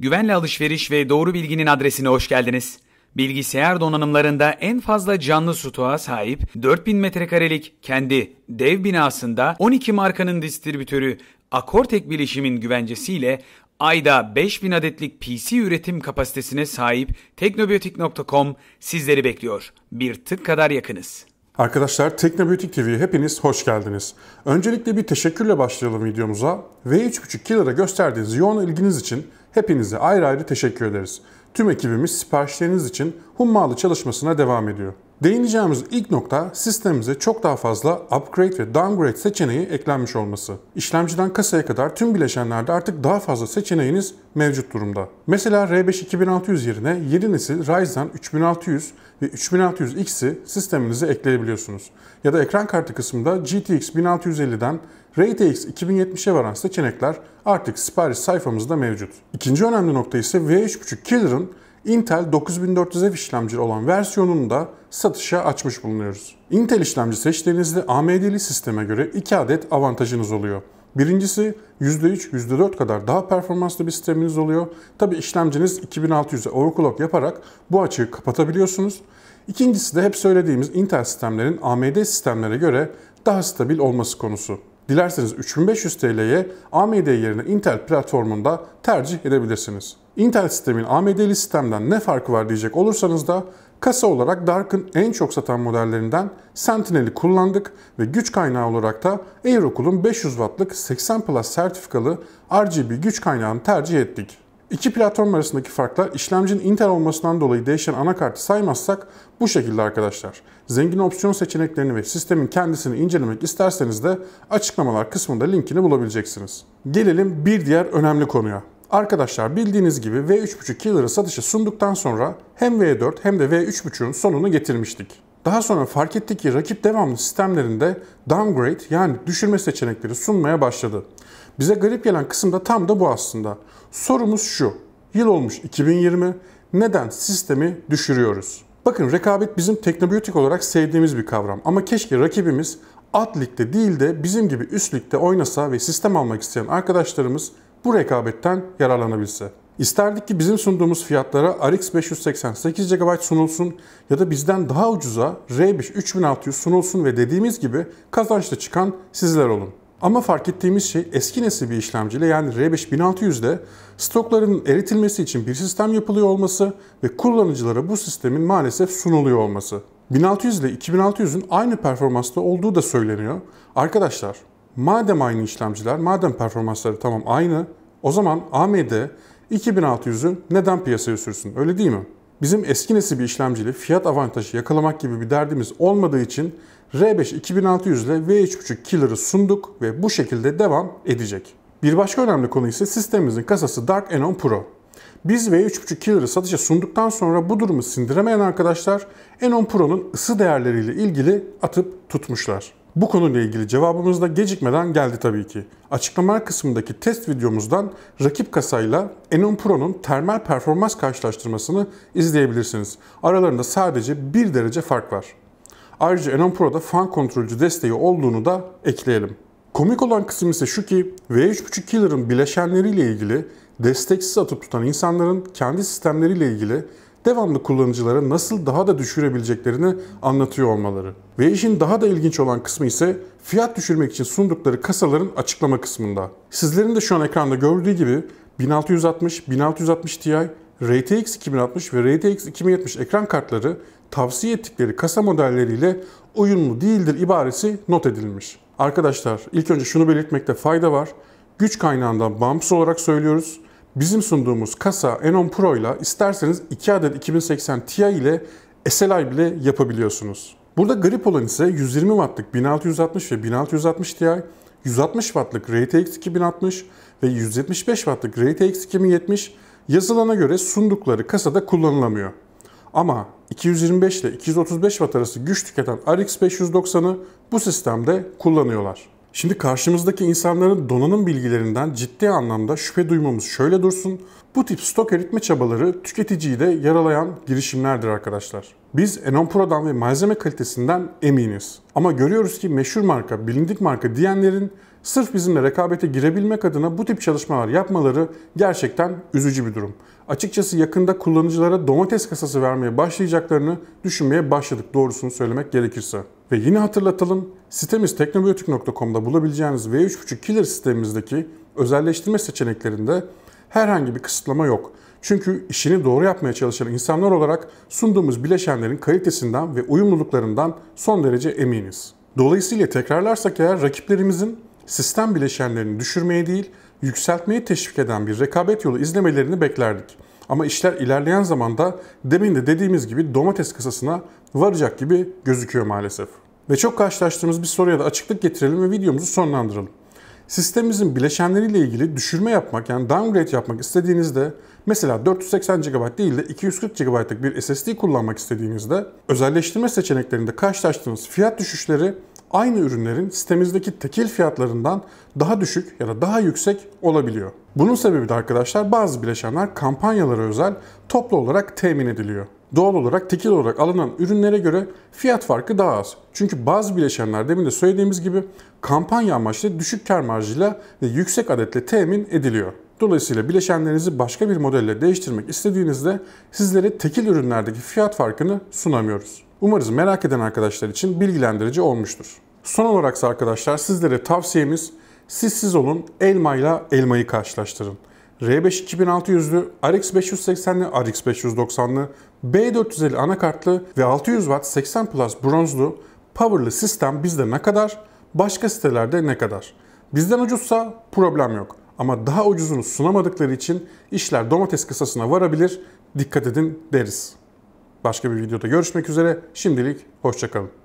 Güvenli Alışveriş ve Doğru Bilginin adresine hoş geldiniz. Bilgisayar donanımlarında en fazla canlı sütuğa sahip 4000 metrekarelik kendi dev binasında 12 markanın distribütörü Akortek Bilişim'in güvencesiyle ayda 5000 adetlik PC üretim kapasitesine sahip teknobiyotik.com sizleri bekliyor. Bir tık kadar yakınız. Arkadaşlar Teknobiyotik TV'ye hepiniz hoş geldiniz. Öncelikle bir teşekkürle başlayalım videomuza ve 3.5 kiloda gösterdiğiniz yoğun ilginiz için Hepinize ayrı ayrı teşekkür ederiz. Tüm ekibimiz siparişleriniz için hummalı çalışmasına devam ediyor. Değineceğimiz ilk nokta sistemimize çok daha fazla upgrade ve downgrade seçeneği eklenmiş olması. İşlemciden kasaya kadar tüm bileşenlerde artık daha fazla seçeneğiniz mevcut durumda. Mesela R5 2600 yerine 7 nesil Ryzen 3600 ve 3600X'i sisteminize ekleyebiliyorsunuz. Ya da ekran kartı kısmında GTX 1650'den RTX 2070'e varan seçenekler artık sipariş sayfamızda mevcut. İkinci önemli nokta ise V3.5 Killer'ın Intel 9400F işlemcili olan versiyonunu da satışa açmış bulunuyoruz. Intel işlemci seçtiğinizde AMD'li sisteme göre 2 adet avantajınız oluyor. Birincisi %3, %4 kadar daha performanslı bir sisteminiz oluyor. Tabi işlemciniz 2600'e overclock yaparak bu açığı kapatabiliyorsunuz. İkincisi de hep söylediğimiz Intel sistemlerin AMD sistemlere göre daha stabil olması konusu. Dilerseniz 3500 TL'ye AMD yerine Intel platformunda tercih edebilirsiniz. Intel sistemin AMD'li sistemden ne farkı var diyecek olursanız da kasa olarak Dark'ın en çok satan modellerinden Sentinel'i kullandık ve güç kaynağı olarak da Aerocool'un 500 Watt'lık 80 Plus sertifikalı RGB güç kaynağını tercih ettik. İki platform arasındaki farklar işlemcinin Intel olmasından dolayı değişen anakartı saymazsak bu şekilde arkadaşlar. Zengin opsiyon seçeneklerini ve sistemin kendisini incelemek isterseniz de açıklamalar kısmında linkini bulabileceksiniz. Gelelim bir diğer önemli konuya. Arkadaşlar bildiğiniz gibi V3.5 Killer'ı satışa sunduktan sonra hem V4 hem de V3.5'ün sonunu getirmiştik. Daha sonra fark etti ki rakip devamlı sistemlerinde downgrade yani düşürme seçenekleri sunmaya başladı. Bize garip gelen kısım da tam da bu aslında. Sorumuz şu. Yıl olmuş 2020. Neden sistemi düşürüyoruz? Bakın rekabet bizim teknobiyotik olarak sevdiğimiz bir kavram. Ama keşke rakibimiz alt ligde değil de bizim gibi üst ligde oynasa ve sistem almak isteyen arkadaşlarımız bu rekabetten yararlanabilse. İsterdik ki bizim sunduğumuz fiyatlara RX 588 GB sunulsun ya da bizden daha ucuza R5 3600 sunulsun ve dediğimiz gibi kazançlı çıkan sizler olun. Ama fark ettiğimiz şey eski nesil bir işlemciyle yani R5600'de stokların eritilmesi için bir sistem yapılıyor olması ve kullanıcılara bu sistemin maalesef sunuluyor olması. 1600 ile 2600'ün aynı performansta olduğu da söyleniyor. Arkadaşlar madem aynı işlemciler, madem performansları tamam aynı o zaman AMD 2600'ü neden piyasaya sürsün öyle değil mi? Bizim eski nesil bir işlemcili fiyat avantajı yakalamak gibi bir derdimiz olmadığı için R5 2600 ile V3.5 Killer'ı sunduk ve bu şekilde devam edecek. Bir başka önemli konu ise sistemimizin kasası Dark Enon Pro. Biz V3.5 Killer'ı satışa sunduktan sonra bu durumu sindiremeyen arkadaşlar Enon Pro'nun ısı değerleriyle ilgili atıp tutmuşlar. Bu konuyla ilgili cevabımız da gecikmeden geldi tabii ki. Açıklamalar kısmındaki test videomuzdan rakip kasayla Enon Pro'nun termal performans karşılaştırmasını izleyebilirsiniz. Aralarında sadece 1 derece fark var. Ayrıca Enon Pro'da fan kontrolcü desteği olduğunu da ekleyelim. Komik olan kısım ise şu ki V3.5 Killer'ın bileşenleriyle ilgili desteksiz atıp tutan insanların kendi sistemleriyle ilgili devamlı kullanıcılara nasıl daha da düşürebileceklerini anlatıyor olmaları. Ve işin daha da ilginç olan kısmı ise fiyat düşürmek için sundukları kasaların açıklama kısmında. Sizlerin de şu an ekranda gördüğü gibi 1660, 1660 Ti, RTX 2060 ve RTX 2070 ekran kartları tavsiye ettikleri kasa modelleriyle uyumlu değildir ibaresi not edilmiş. Arkadaşlar ilk önce şunu belirtmekte fayda var. Güç kaynağından bağımsız olarak söylüyoruz Bizim sunduğumuz kasa Enon Pro ile isterseniz 2 adet 2080 Ti ile SLI bile yapabiliyorsunuz. Burada garip olan ise 120 wattlık 1660 ve 1660 Ti, 160 wattlık RTX 2060 ve 175 wattlık RTX 2070 yazılana göre sundukları kasada kullanılamıyor. Ama 225 ile 235 watt arası güç tüketen RX 590'ı bu sistemde kullanıyorlar. Şimdi karşımızdaki insanların donanım bilgilerinden ciddi anlamda şüphe duymamız şöyle dursun. Bu tip stok eritme çabaları tüketiciyi de yaralayan girişimlerdir arkadaşlar. Biz Enon Pro'dan ve malzeme kalitesinden eminiz. Ama görüyoruz ki meşhur marka, bilindik marka diyenlerin sırf bizimle rekabete girebilmek adına bu tip çalışmalar yapmaları gerçekten üzücü bir durum. Açıkçası yakında kullanıcılara domates kasası vermeye başlayacaklarını düşünmeye başladık doğrusunu söylemek gerekirse. Ve yine hatırlatalım Sitemiz teknobiyotik.com'da bulabileceğiniz V3.5 Killer sistemimizdeki özelleştirme seçeneklerinde herhangi bir kısıtlama yok. Çünkü işini doğru yapmaya çalışan insanlar olarak sunduğumuz bileşenlerin kalitesinden ve uyumluluklarından son derece eminiz. Dolayısıyla tekrarlarsak eğer rakiplerimizin sistem bileşenlerini düşürmeye değil, yükseltmeye teşvik eden bir rekabet yolu izlemelerini beklerdik. Ama işler ilerleyen zamanda demin de dediğimiz gibi domates kasasına varacak gibi gözüküyor maalesef ve çok karşılaştığımız bir soruya da açıklık getirelim ve videomuzu sonlandıralım. Sistemimizin bileşenleriyle ilgili düşürme yapmak yani downgrade yapmak istediğinizde mesela 480 GB değil de 240 GB'lık bir SSD kullanmak istediğinizde özelleştirme seçeneklerinde karşılaştığınız fiyat düşüşleri aynı ürünlerin sitemizdeki tekil fiyatlarından daha düşük ya da daha yüksek olabiliyor. Bunun sebebi de arkadaşlar bazı bileşenler kampanyalara özel toplu olarak temin ediliyor. Doğal olarak tekil olarak alınan ürünlere göre fiyat farkı daha az. Çünkü bazı bileşenler demin de söylediğimiz gibi kampanya amaçlı düşük kar marjıyla ve yüksek adetle temin ediliyor. Dolayısıyla bileşenlerinizi başka bir modelle değiştirmek istediğinizde sizlere tekil ürünlerdeki fiyat farkını sunamıyoruz. Umarız merak eden arkadaşlar için bilgilendirici olmuştur. Son olarak arkadaşlar sizlere tavsiyemiz siz siz olun elmayla elmayı karşılaştırın. R5 2600'lü, RX 580'li, RX 590'lı, B450 anakartlı ve 600 Watt 80 Plus bronzlu powerlı sistem bizde ne kadar, başka sitelerde ne kadar. Bizden ucuzsa problem yok ama daha ucuzunu sunamadıkları için işler domates kısasına varabilir, dikkat edin deriz. Başka bir videoda görüşmek üzere, şimdilik hoşçakalın.